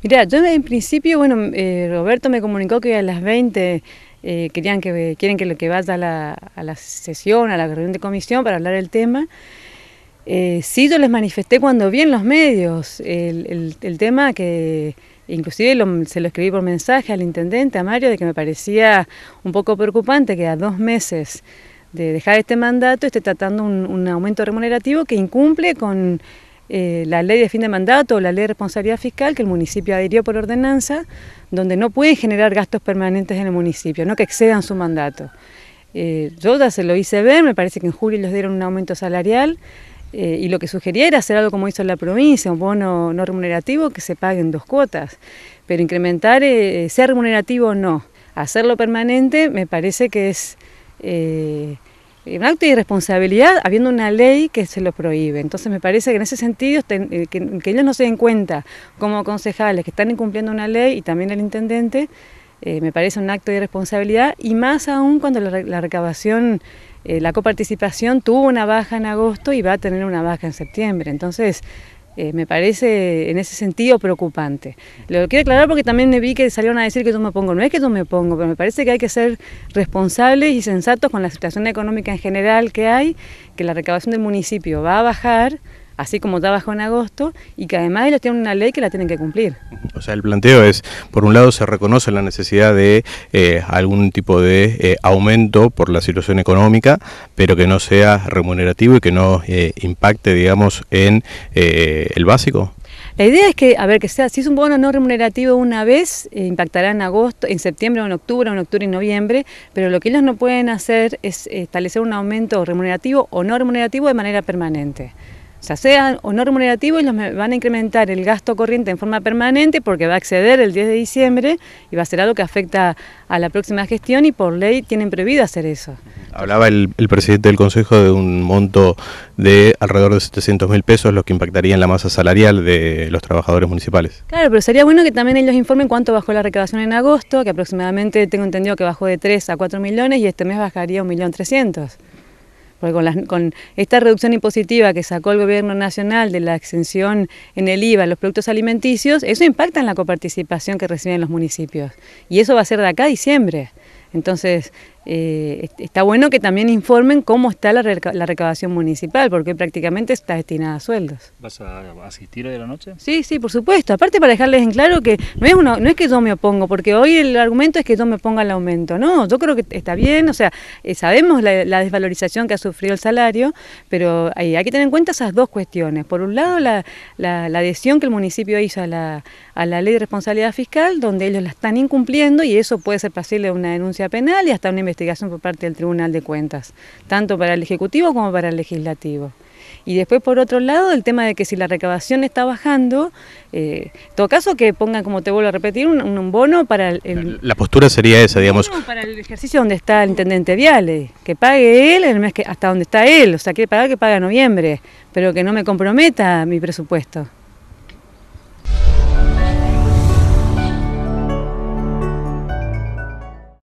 Mira, yo en principio, bueno, eh, Roberto me comunicó que a las 20 eh, querían que, quieren que, que vaya a la, la, sesión, a la reunión de comisión para hablar del tema. Eh, sí, yo les manifesté cuando vi en los medios el, tema que inclusive se lo escribí por mensaje al intendente, a Mario, de que me parecía un poco preocupante que a dos meses de dejar este mandato esté tratando un aumento remunerativo que incumple con eh, la ley de fin de mandato o la ley de responsabilidad fiscal que el municipio adhirió por ordenanza, donde no pueden generar gastos permanentes en el municipio, no que excedan su mandato. Eh, yo ya se lo hice ver, me parece que en julio les dieron un aumento salarial eh, y lo que sugería era hacer algo como hizo la provincia, un bono no remunerativo que se paguen dos cuotas, pero incrementar, sea remunerativo o no, hacerlo permanente me parece que es eh, un acto de irresponsabilidad habiendo una ley que se lo prohíbe. Entonces me parece que en ese sentido eh, que, ellos no se den cuenta como concejales que están incumpliendo una ley y también el intendente, eh, me parece un acto de irresponsabilidad y más aún cuando la, la recabación, la coparticipación tuvo una baja en agosto y va a tener una baja en septiembre. Entonces eh, me parece en ese sentido preocupante. Lo quiero aclarar porque también me vi que salieron a decir que yo me pongo. No es que yo me pongo, pero me parece que hay que ser responsables y sensatos con la situación económica en general que hay, que la recaudación del municipio va a bajar así como está en agosto, y que además ellos tienen una ley que la tienen que cumplir. O sea, el planteo es, por un lado se reconoce la necesidad de eh, algún tipo de eh, aumento por la situación económica, pero que no sea remunerativo y que no eh, impacte, digamos, en el básico. La idea es que, a ver, que sea, si es un bono no remunerativo una vez, impactará en agosto, en septiembre o en octubre, o en octubre y noviembre, pero lo que ellos no pueden hacer es establecer un aumento remunerativo o no remunerativo de manera permanente sea, sean o no remunerativos, los van a incrementar el gasto corriente en forma permanente porque va a acceder el 10 de diciembre y va a ser algo que afecta a la próxima gestión y por ley tienen prohibido hacer eso. Hablaba el, presidente del Consejo de un monto de alrededor de 700 mil pesos, lo que impactaría en la masa salarial de los trabajadores municipales. Claro, pero sería bueno que también ellos informen cuánto bajó la recaudación en agosto, que aproximadamente tengo entendido que bajó de 3 a 4 millones y este mes bajaría millón 1.300.000. Porque con, esta reducción impositiva que sacó el gobierno nacional de la exención en el IVA a los productos alimenticios, eso impacta en la coparticipación que reciben los municipios. Y eso va a ser de acá a diciembre. Entonces, eh, está bueno que también informen cómo está la, recaudación municipal, porque prácticamente está destinada a sueldos. ¿Vas a asistir hoy a la noche? Sí, sí, por supuesto. Aparte para dejarles en claro que no es, no que yo me opongo, porque hoy el argumento es que yo me oponga el aumento. No, yo creo que está bien, o sea, eh, sabemos la, desvalorización que ha sufrido el salario, pero hay, que tener en cuenta esas dos cuestiones. Por un lado, la, adhesión que el municipio hizo a la, ley de responsabilidad fiscal, donde ellos la están incumpliendo y eso puede ser pasible de una denuncia penal y hasta una investigación por parte del Tribunal de Cuentas, tanto para el Ejecutivo como para el Legislativo. Y después, por otro lado, el tema de que si la recaudación está bajando, eh, todo caso que pongan, como te vuelvo a repetir, un, bono para el, La postura sería esa, digamos... Para el ejercicio donde está el intendente Viale, que pague él el mes que, hasta donde está él, o sea, quiere pagar que pague noviembre, pero que no me comprometa mi presupuesto.